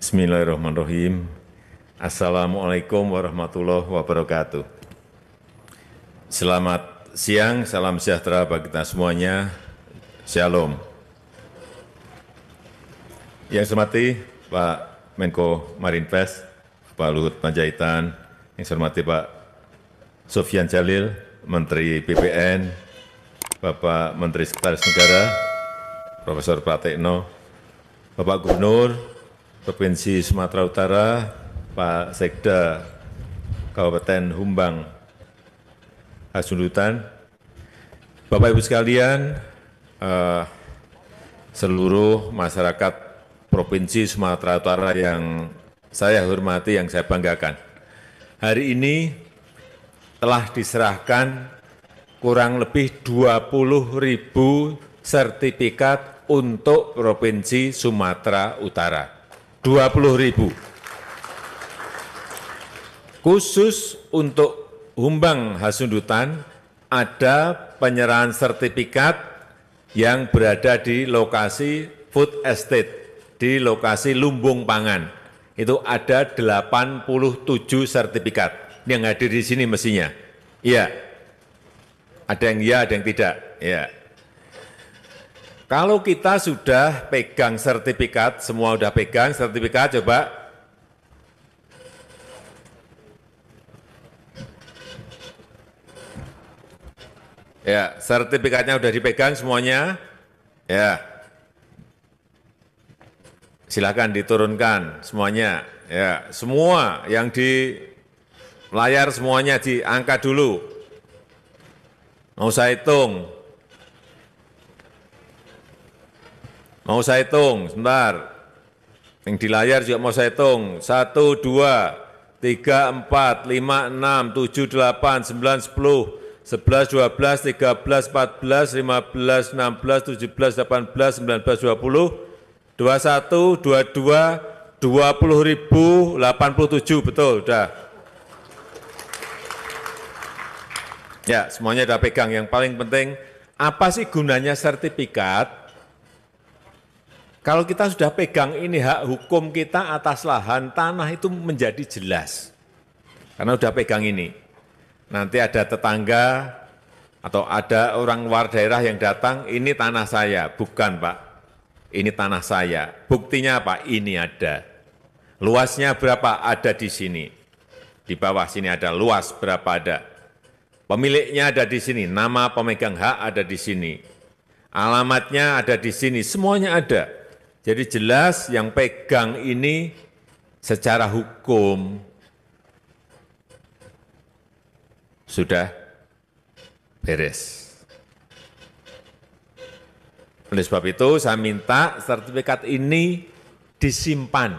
Bismillahirrahmanirrahim. Assalamualaikum warahmatullahi wabarakatuh. Selamat siang, salam sejahtera bagi kita semuanya. Shalom. Yang saya hormati Pak Menko Marinvest, Pak Luhut Panjaitan, yang saya hormati Pak Sofian Jalil, Menteri BPN, Bapak Menteri Sekretaris Negara, Profesor Pratekno, Bapak Gubernur, Provinsi Sumatera Utara, Pak Sekda Kabupaten Humbang Hasundutan, Bapak Ibu sekalian, eh, seluruh masyarakat Provinsi Sumatera Utara yang saya hormati, yang saya banggakan. Hari ini telah diserahkan kurang lebih 20 ribu sertifikat untuk Provinsi Sumatera Utara. Khusus untuk Humbang Hasundutan ada penyerahan sertifikat yang berada di lokasi food estate, di lokasi lumbung pangan. Itu ada 87 sertifikat. yang hadir di sini mestinya. Iya. Ada yang ya, ada yang tidak. Iya. Kalau kita sudah pegang sertifikat, semua sudah pegang sertifikat, coba Ya, sertifikatnya sudah dipegang semuanya. Ya. Silakan diturunkan semuanya. Ya, semua yang di layar semuanya diangkat dulu. Mau saya hitung, Mau saya hitung, sebentar. Yang di layar juga mau saya hitung. Satu, dua, tiga, empat, lima, enam, tujuh, delapan, sembilan, sepuluh, sebelas, dua belas, tiga belas, empat belas, lima belas, enam belas, tujuh belas, delapan belas, sembilan belas, dua puluh, dua satu, dua dua, dua puluh ribu, delapan puluh tujuh, betul, sudah. Ya, semuanya sudah pegang. Yang paling penting, apa sih gunanya sertifikat kalau kita sudah pegang ini hak hukum kita atas lahan tanah itu menjadi jelas. Karena sudah pegang ini. Nanti ada tetangga atau ada orang luar daerah yang datang, ini tanah saya. Bukan Pak, ini tanah saya. Buktinya apa? Ini ada. Luasnya berapa? Ada di sini. Di bawah sini ada luas berapa ada. Pemiliknya ada di sini, nama pemegang hak ada di sini. Alamatnya ada di sini, semuanya ada jadi jelas yang pegang ini secara hukum sudah beres. Oleh sebab itu saya minta sertifikat ini disimpan.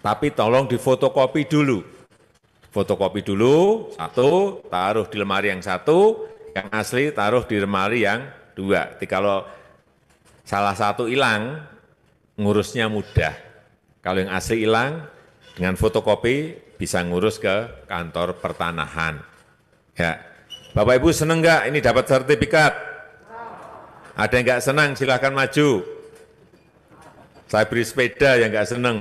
Tapi tolong difotokopi dulu. Fotokopi dulu, satu, taruh di lemari yang satu, yang asli taruh di lemari yang dua. Jadi kalau salah satu hilang, ngurusnya mudah. Kalau yang asli hilang, dengan fotokopi bisa ngurus ke kantor pertanahan. Ya, Bapak Ibu seneng nggak ini dapat sertifikat? Ada yang nggak senang silahkan maju. Saya beri sepeda yang nggak seneng.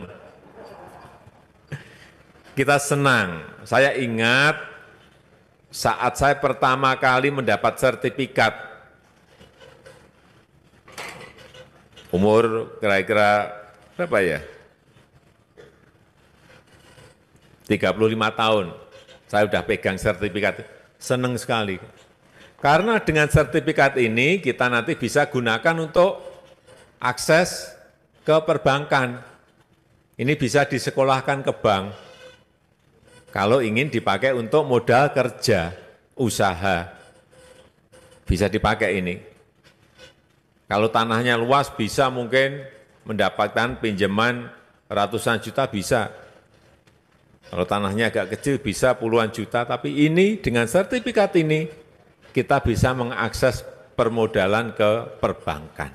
Kita senang. Saya ingat saat saya pertama kali mendapat sertifikat umur kira-kira berapa ya? 35 tahun saya sudah pegang sertifikat, senang sekali. Karena dengan sertifikat ini kita nanti bisa gunakan untuk akses ke perbankan. Ini bisa disekolahkan ke bank kalau ingin dipakai untuk modal kerja, usaha. Bisa dipakai ini. Kalau tanahnya luas bisa mungkin mendapatkan pinjaman ratusan juta bisa. Kalau tanahnya agak kecil bisa puluhan juta, tapi ini dengan sertifikat ini kita bisa mengakses permodalan ke perbankan.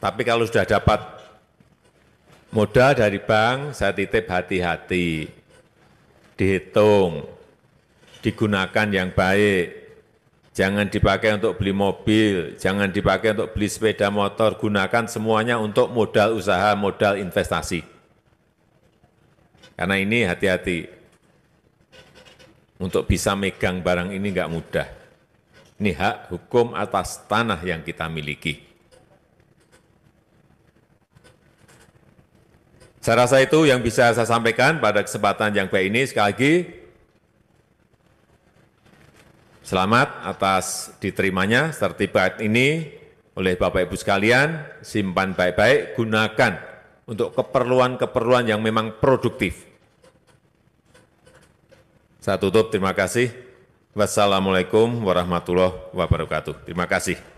Tapi kalau sudah dapat modal dari bank, saya titip hati-hati, dihitung, digunakan yang baik, jangan dipakai untuk beli mobil, jangan dipakai untuk beli sepeda motor, gunakan semuanya untuk modal usaha, modal investasi. Karena ini hati-hati, untuk bisa megang barang ini enggak mudah. Ini hak hukum atas tanah yang kita miliki. Saya rasa itu yang bisa saya sampaikan pada kesempatan yang baik ini. Sekali lagi, Selamat atas diterimanya sertifikat ini oleh Bapak-Ibu sekalian, simpan baik-baik, gunakan untuk keperluan-keperluan yang memang produktif. Saya tutup, terima kasih. Wassalamualaikum warahmatullahi wabarakatuh. Terima kasih.